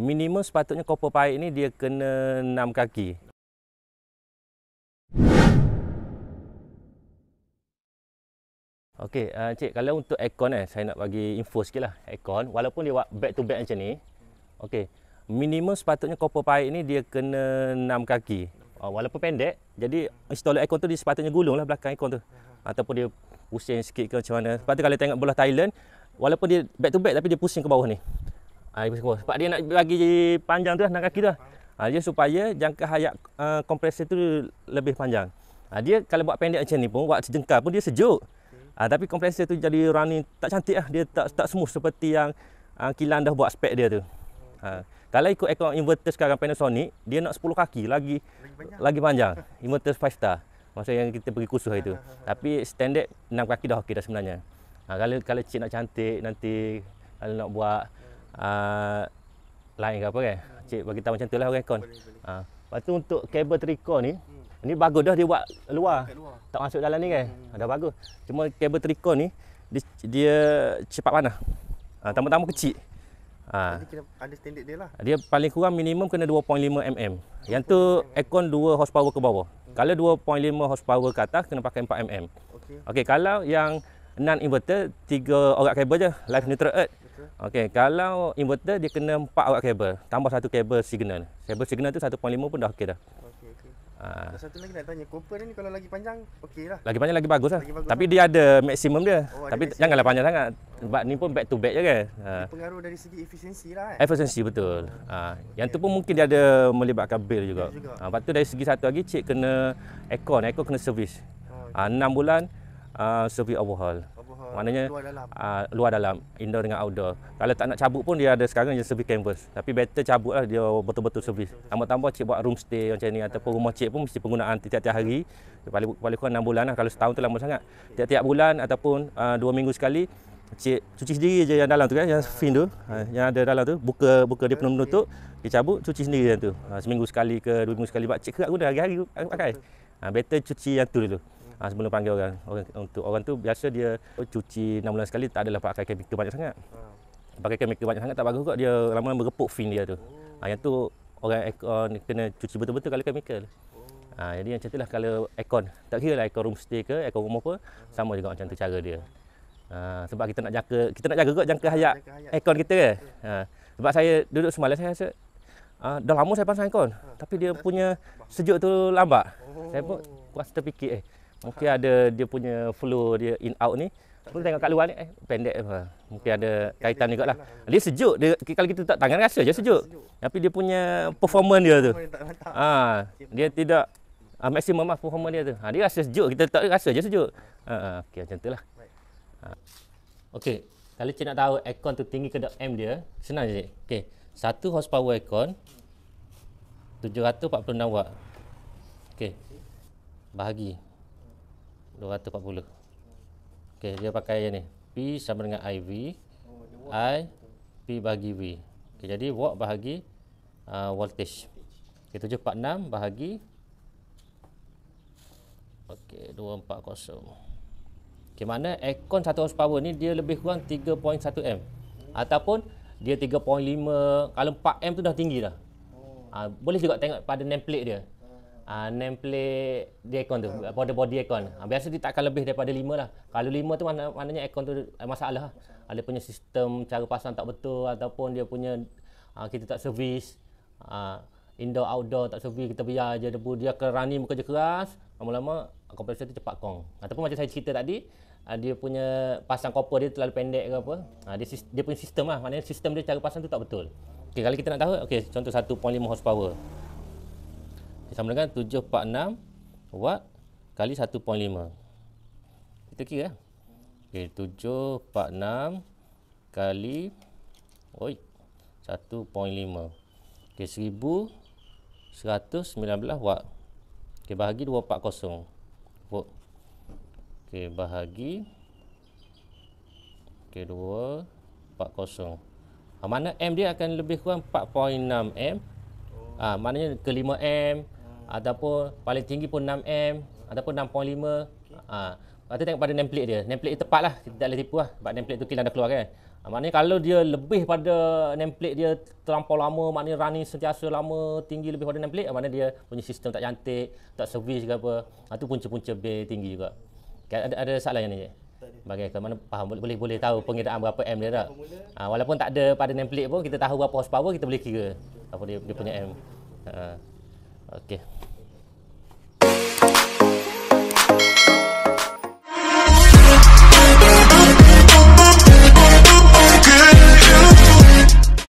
minimum sepatutnya copper pipe ni dia kena 6 kaki. Okey, uh, cik kalau untuk aircon eh saya nak bagi info lah. Aircon walaupun dia buat back to back macam ni. Okey, minimum sepatutnya copper pipe ni dia kena 6 kaki. Uh, walaupun pendek, jadi installer aircon tu dia sepatutnya gulung lah belakang aircon tu. Ataupun dia pusing sikit ke macam mana. Sebab kalau tengok bola Thailand, walaupun dia back to back tapi dia pusing ke bawah ni air bersekuah sebab dia nak bagi panjang tu lah nak kaki tu lah ha, dia supaya jangka hayat uh, ah, kompresor tu lebih panjang ha, dia kalau buat pendek macam ni pun buat sejengkal pun dia sejuk ha, tapi kompresor tu jadi running tak cantik lah dia tak tak smooth seperti yang uh, kilang dah buat spek dia tu ha, kalau ikut ekor inverter sekarang Panasonic dia nak 10 kaki lagi lagi panjang, lagi panjang. inverter 5 star masa yang kita pergi kursus hari tu tapi standard 6 kaki dah okey dah sebenarnya ha, kalau kalau cik nak cantik nanti kalau nak buat uh, ah, line ke apa kan ah. cik bagi tahu macam tu lah orang kon ha. lepas tu untuk kabel trikor ni hmm. ni bagus dah dia buat luar, luar. tak masuk dalam ni kan hmm. dah bagus cuma kabel trikor ni dia, dia cepat panah ha, oh. tambah-tambah kecil Ha. ada standard dia lah. Dia paling kurang minimum kena 2.5 mm. Yang tu aircon 2 horsepower ke bawah. Hmm. Kalau 2.5 horsepower ke atas kena pakai 4 mm. Okay. Okey, kalau yang non inverter 3 orat kabel je, live ya. neutral earth. Okey, kalau inverter dia kena 4 awak kabel, tambah satu kabel signal. Kabel signal tu 1.5 pun dah okey dah. Okey, okey. Ah. satu lagi nak tanya, copper ni kalau lagi panjang okey lah. Lagi panjang lagi bagus lah. Tapi lah. dia ada maksimum dia. Oh, Tapi maximum. janganlah panjang sangat. Oh. Sebab oh. ni pun back to back je kan. Ah. Pengaruh dari segi efisiensi lah eh. Efisiensi betul. Ha. yang tu pun mungkin dia ada melibatkan bil juga. Ha. lepas tu dari segi satu lagi cik kena aircon, aircon kena servis. Ah, 6 bulan uh, survey overhaul. Ah, maknanya luar dalam. Uh, luar dalam indoor dengan outdoor kalau tak nak cabut pun dia ada sekarang yang service canvas tapi better cabut lah dia betul-betul service tambah-tambah cik buat room stay macam ni ataupun rumah cik pun mesti penggunaan tiap-tiap hari paling, paling kurang 6 bulan lah kalau setahun tu lama sangat tiap-tiap bulan ataupun 2 ah, minggu sekali cik cuci sendiri je yang dalam tu kan yang fin tu yang ada dalam tu buka buka dia penuh menutup dia cabut cuci sendiri yang tu seminggu sekali ke dua minggu sekali buat cik kerap guna hari-hari pakai ha, better cuci yang tu dulu ha, semula panggil orang. orang untuk orang tu biasa dia cuci 6 bulan sekali tak adalah pakai kemikal banyak sangat ha. pakai kemikal banyak sangat tak bagus kot dia lama-lama merepuk fin dia tu ha, yang tu orang ekon kena cuci betul-betul kalau kemikal ha, oh. jadi macam tu lah kalau ekon tak kira lah aircon room stay ke aircon rumah apa ha. sama juga macam tu cara dia ha, sebab kita nak jaga kita nak jaga kot jangka hayat ekon kita ke ha. sebab saya duduk semalam saya rasa Uh, dah lama saya pasang ekon ha, tapi dia punya sejuk tu lambat oh. saya pun kuasa terfikir eh Mungkin okay, ada dia punya flow dia in out ni. Tapi tengok kat luar ni eh pendek eh, apa. Mungkin ada kaitan juga lah. Dia sejuk dia kalau kita tak tangan rasa je sejuk. Tapi dia punya performance dia tu. Ha, dia ah, tidak ha, ah, maksimum lah performance dia tu. Ha, dia rasa sejuk kita tak rasa je sejuk. Ha, okey macam itulah. Ha. Okey, kalau cik nak tahu aircon tu tinggi ke tak M dia, senang je. Okey, satu horsepower aircon 746 watt. Okey. Bahagi 240 Okey, dia pakai yang ni P sama dengan IV I P bahagi V okay, Jadi watt bahagi uh, voltage Okey, 746 bahagi Okey, 240 Okey, mana aircon 1 horsepower ni Dia lebih kurang 3.1 M Ataupun dia 3.5 Kalau 4 M tu dah tinggi dah uh, Boleh juga tengok pada nameplate dia uh, nameplate di aircon tu, uh, body aircon. Uh, biasa dia takkan lebih daripada lima lah. Kalau lima tu mana, maknanya aircon tu uh, masalah lah. Ada punya sistem cara pasang tak betul ataupun dia punya uh, kita tak servis. Uh, indoor outdoor tak servis kita biar je debu dia akan running bekerja keras lama-lama kompresor tu cepat kong ataupun macam saya cerita tadi uh, dia punya pasang copper dia terlalu pendek ke apa uh, dia, dia punya sistem lah maknanya sistem dia cara pasang tu tak betul Okey, kalau kita nak tahu, okey, contoh 1.5 horsepower sama dengan 746 watt kali 1.5 kita kira eh okey 746 kali oi 1.5 okey 1119 watt okey bahagi 240 volt okey bahagi okey 240 ha, mana m dia akan lebih kurang 4.6 m ah ha, maknanya ke 5 m ataupun paling tinggi pun 6M ataupun 6.5 okay. ha. Lepas tengok pada nameplate dia. Nameplate dia tepatlah, lah. Kita tak boleh tipu lah. Sebab nameplate tu kilang dah keluar kan. Ha, maknanya kalau dia lebih pada nameplate dia terlampau lama, maknanya running sentiasa lama, tinggi lebih pada nameplate, ha, maknanya dia punya sistem tak cantik, tak servis ke apa. Ha, tu punca-punca bay tinggi juga. Okay, ada, ada soalan yang ni? Bagi ke mana faham boleh boleh, boleh tahu pengiraan berapa M dia tak? Ha, walaupun tak ada pada nameplate pun kita tahu berapa horsepower kita boleh kira. Apa dia, dia punya M. Ha. Okey.